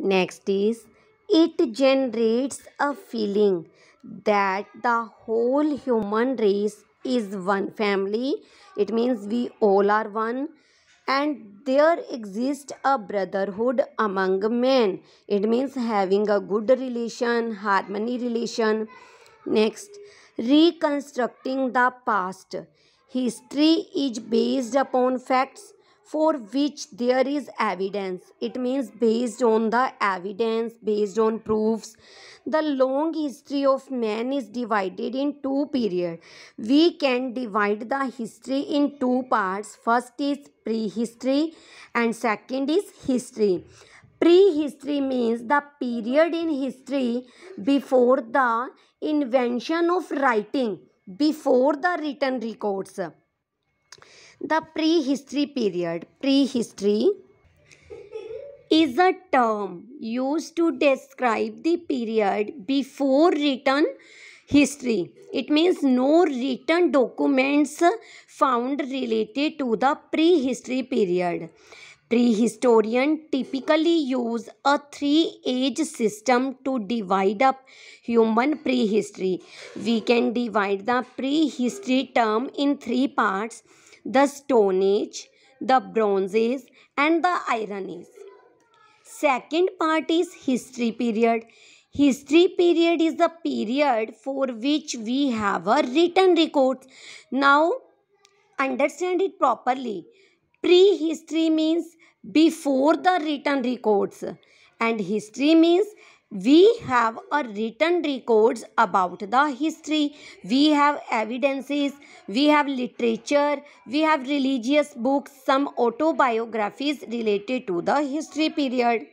Next is it generates a feeling that the whole human race is one family. It means we all are one and there exists a brotherhood among men. It means having a good relation, harmony relation. Next, reconstructing the past. History is based upon facts for which there is evidence. It means based on the evidence, based on proofs. The long history of man is divided in two periods. We can divide the history in two parts. First is prehistory and second is history. Prehistory means the period in history before the invention of writing, before the written records. The prehistory period, prehistory is a term used to describe the period before written history. It means no written documents found related to the prehistory period. Prehistorian typically use a three-age system to divide up human prehistory. We can divide the prehistory term in three parts – the Stone Age, the Bronze Age, and the Iron Age. Second part is history period. History period is the period for which we have a written record. Now, understand it properly. Prehistory means before the written records, and history means we have a written records about the history we have evidences we have literature we have religious books some autobiographies related to the history period